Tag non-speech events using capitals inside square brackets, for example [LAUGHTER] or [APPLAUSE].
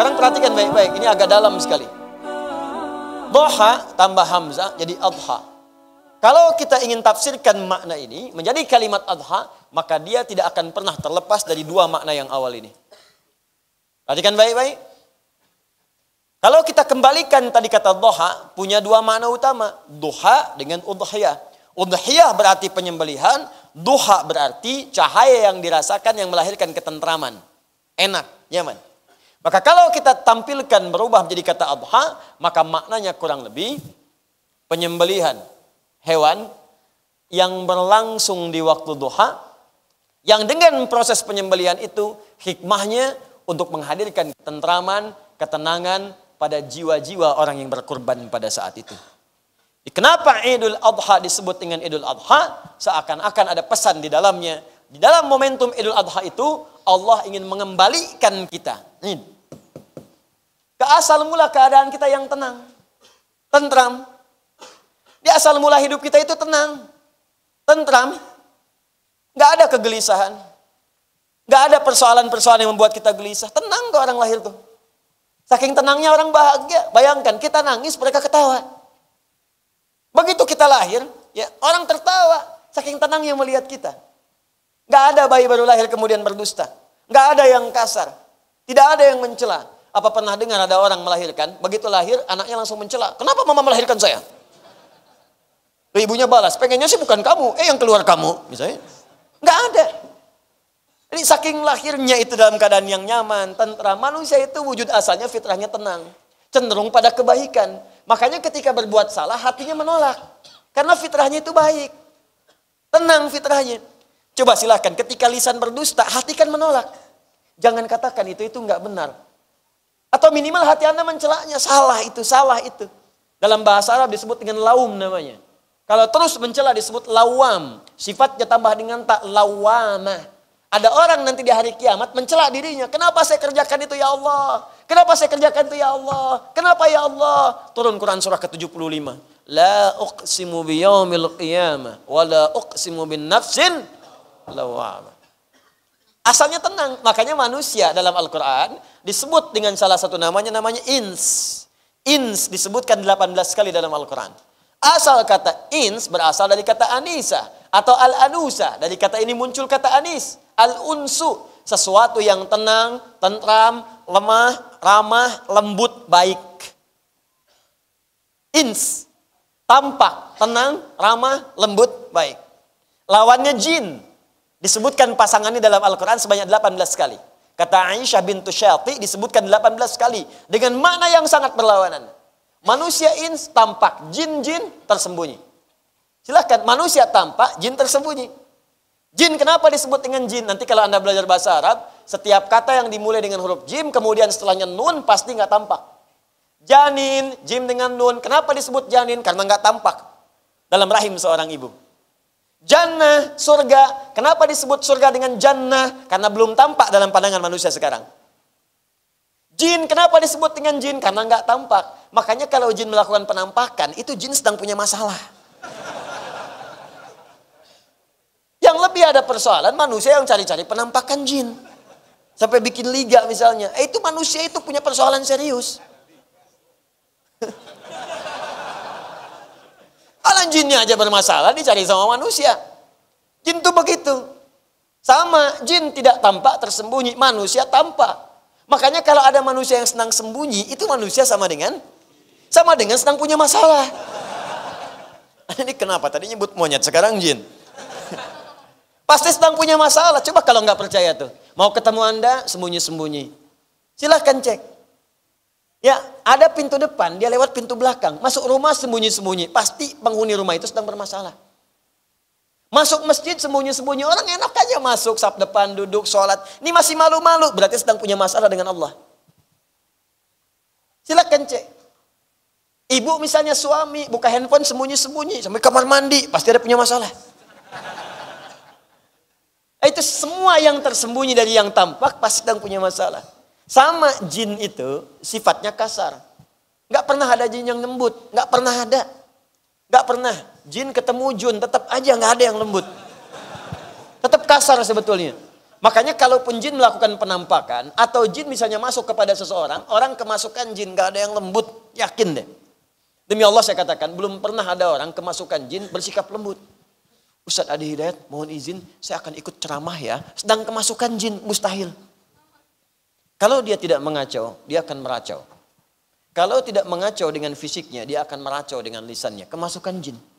Sekarang perhatikan baik-baik, ini agak dalam sekali. Doha tambah hamzah jadi adha. Kalau kita ingin tafsirkan makna ini menjadi kalimat adha, maka dia tidak akan pernah terlepas dari dua makna yang awal ini. Perhatikan baik-baik. Kalau kita kembalikan tadi kata doha, punya dua makna utama. doha dengan udhiyah. Udhiyah berarti penyembelihan, doha berarti cahaya yang dirasakan yang melahirkan ketentraman. Enak, nyaman. Maka kalau kita tampilkan berubah menjadi kata adha, maka maknanya kurang lebih penyembelihan hewan yang berlangsung di waktu duha yang dengan proses penyembelihan itu hikmahnya untuk menghadirkan ketentraman, ketenangan pada jiwa-jiwa orang yang berkorban pada saat itu. Kenapa Idul Adha disebut dengan Idul Adha? Seakan-akan ada pesan di dalamnya. Di dalam momentum Idul Adha itu Allah ingin mengembalikan kita. Ini. Ke asal mula keadaan kita yang tenang. Tentram. Di asal mula hidup kita itu tenang. Tentram. Gak ada kegelisahan. Gak ada persoalan-persoalan yang membuat kita gelisah. Tenang kok orang lahir tuh. Saking tenangnya orang bahagia. Bayangkan kita nangis mereka ketawa. Begitu kita lahir, ya orang tertawa. Saking tenangnya melihat kita. Gak ada bayi baru lahir kemudian berdusta. Gak ada yang kasar. Tidak ada yang mencela. Apa pernah dengar ada orang melahirkan, begitu lahir anaknya langsung mencela. Kenapa mama melahirkan saya? ibunya balas, pengennya sih bukan kamu, eh yang keluar kamu, misalnya. Nggak ada. Jadi saking lahirnya itu dalam keadaan yang nyaman, tentera. manusia itu wujud asalnya fitrahnya tenang. Cenderung pada kebaikan. Makanya ketika berbuat salah, hatinya menolak. Karena fitrahnya itu baik. Tenang fitrahnya. Coba silahkan, ketika lisan berdusta, hati kan menolak. Jangan katakan itu, itu nggak benar. Atau minimal hati Anda mencelaknya, salah itu, salah itu. Dalam bahasa Arab disebut dengan laum namanya. Kalau terus mencela disebut lawam. Sifatnya tambah dengan tak lawamah. Ada orang nanti di hari kiamat mencela dirinya. Kenapa saya kerjakan itu ya Allah? Kenapa saya kerjakan itu ya Allah? Kenapa ya Allah? Turun Quran surah ke-75. La uqsimu biyaumil qiyamah wa la uqsimu bin nafsin lawama. Asalnya tenang, makanya manusia dalam Al-Quran disebut dengan salah satu namanya, namanya ins. Ins disebutkan 18 kali dalam Al-Quran. Asal kata ins berasal dari kata anisa atau al-anusa. Dari kata ini muncul kata anis, al-unsu. Sesuatu yang tenang, tentram, lemah, ramah, lembut, baik. Ins, tampak, tenang, ramah, lembut, baik. Lawannya jin, Disebutkan pasangannya dalam Al-Quran sebanyak 18 kali. Kata Aisyah bintu Syati disebutkan 18 kali. Dengan makna yang sangat berlawanan. Manusia ins tampak, jin-jin tersembunyi. Silahkan, manusia tampak, jin tersembunyi. Jin kenapa disebut dengan jin? Nanti kalau Anda belajar bahasa Arab, setiap kata yang dimulai dengan huruf jim, kemudian setelahnya nun, pasti nggak tampak. Janin, jim dengan nun. Kenapa disebut janin? Karena nggak tampak dalam rahim seorang ibu. Jannah, surga. Kenapa disebut surga dengan jannah? Karena belum tampak dalam pandangan manusia sekarang. Jin, kenapa disebut dengan jin? Karena nggak tampak. Makanya kalau jin melakukan penampakan, itu jin sedang punya masalah. Yang lebih ada persoalan manusia yang cari-cari penampakan jin. Sampai bikin liga misalnya. Eh, itu manusia itu punya persoalan serius. jinnya aja bermasalah dicari sama manusia. Jin tuh begitu. Sama, jin tidak tampak tersembunyi, manusia tampak. Makanya kalau ada manusia yang senang sembunyi, itu manusia sama dengan sama dengan senang punya masalah. [LAUGHS] Ini kenapa? Tadi nyebut monyet, sekarang jin. [LAUGHS] Pasti sedang punya masalah. Coba kalau nggak percaya tuh. Mau ketemu Anda, sembunyi-sembunyi. Silahkan cek. Ya, ada pintu depan, dia lewat pintu belakang. Masuk rumah sembunyi-sembunyi. Pasti penghuni rumah itu sedang bermasalah. Masuk masjid sembunyi-sembunyi. Orang enak aja masuk, sap depan, duduk, sholat. Ini masih malu-malu. Berarti sedang punya masalah dengan Allah. Silahkan cek. Ibu misalnya suami, buka handphone sembunyi-sembunyi. Sampai kamar mandi, pasti ada punya masalah. Itu semua yang tersembunyi dari yang tampak, pasti sedang punya masalah. Sama jin itu sifatnya kasar. Gak pernah ada jin yang lembut. Gak pernah ada. Gak pernah. Jin ketemu jun tetap aja gak ada yang lembut. Tetap kasar sebetulnya. Makanya kalaupun jin melakukan penampakan atau jin misalnya masuk kepada seseorang, orang kemasukan jin gak ada yang lembut. Yakin deh. Demi Allah saya katakan, belum pernah ada orang kemasukan jin bersikap lembut. Ustadz Adi Hidayat, mohon izin, saya akan ikut ceramah ya. Sedang kemasukan jin, mustahil. Kalau dia tidak mengacau, dia akan meracau. Kalau tidak mengacau dengan fisiknya, dia akan meracau dengan lisannya. Kemasukan jin.